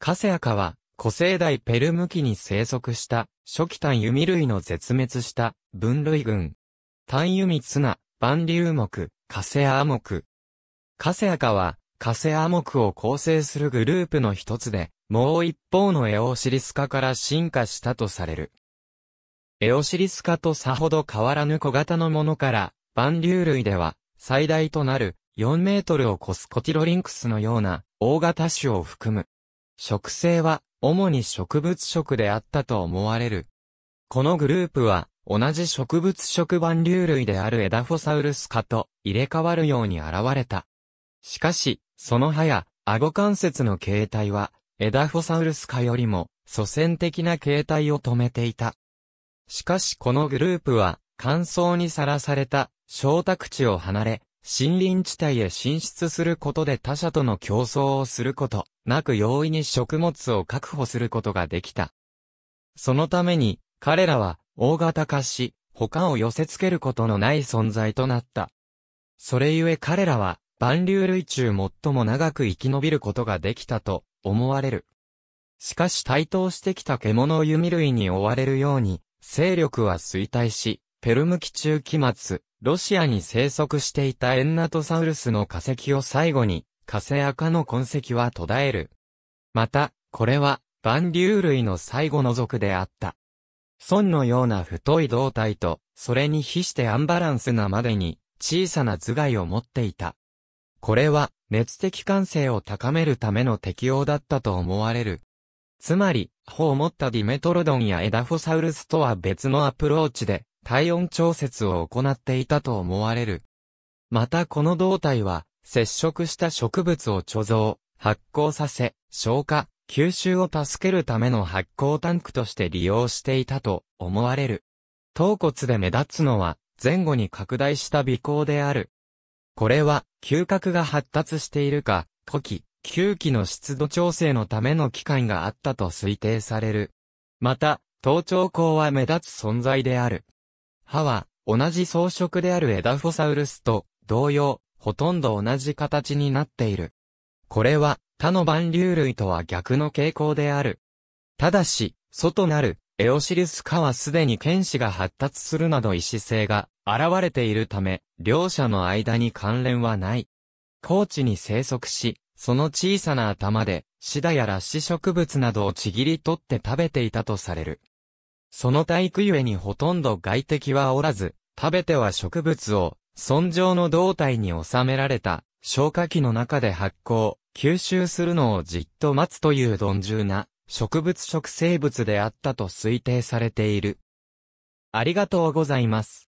カセアカは、古生代ペルム紀に生息した、初期単弓類の絶滅した分類群。単弓綱、万竜目、カセアア目。カセアカは、カセア目を構成するグループの一つで、もう一方のエオシリスカから進化したとされる。エオシリスカとさほど変わらぬ小型のものから、万竜類では、最大となる4メートルを超すコティロリンクスのような大型種を含む植生は主に植物食であったと思われる。このグループは同じ植物食盤流類であるエダフォサウルス科と入れ替わるように現れた。しかし、その歯や顎関節の形態はエダフォサウルス科よりも祖先的な形態を止めていた。しかしこのグループは乾燥にさらされた小宅地を離れ森林地帯へ進出することで他者との競争をすること、なく容易に食物を確保することができた。そのために、彼らは、大型化し、他を寄せ付けることのない存在となった。それゆえ彼らは、万流類中最も長く生き延びることができたと思われる。しかし台頭してきた獣弓類に追われるように、勢力は衰退し、ペルム期中期末、ロシアに生息していたエンナトサウルスの化石を最後に、カセア科の痕跡は途絶える。また、これは、万竜類の最後の族であった。孫のような太い胴体と、それに比してアンバランスなまでに、小さな頭蓋を持っていた。これは、熱的感性を高めるための適応だったと思われる。つまり、歯を持ったディメトロドンやエダフォサウルスとは別のアプローチで、体温調節を行っていたと思われる。またこの胴体は、接触した植物を貯蔵、発酵させ、消化、吸収を助けるための発酵タンクとして利用していたと思われる。頭骨で目立つのは前後に拡大した鼻孔である。これは嗅覚が発達しているか、呼気、吸気の湿度調整のための機械があったと推定される。また、頭頂孔は目立つ存在である。歯は同じ装飾であるエダフォサウルスと同様、ほとんど同じ形になっている。これは他の万流類とは逆の傾向である。ただし、外なるエオシリス化はすでに剣士が発達するなど意思性が現れているため、両者の間に関連はない。高地に生息し、その小さな頭で、シダやッ子植物などをちぎり取って食べていたとされる。その体育ゆえにほとんど外敵はおらず、食べては植物を尊上の胴体に収められた、消化器の中で発酵、吸収するのをじっと待つという鈍重な、植物食生物であったと推定されている。ありがとうございます。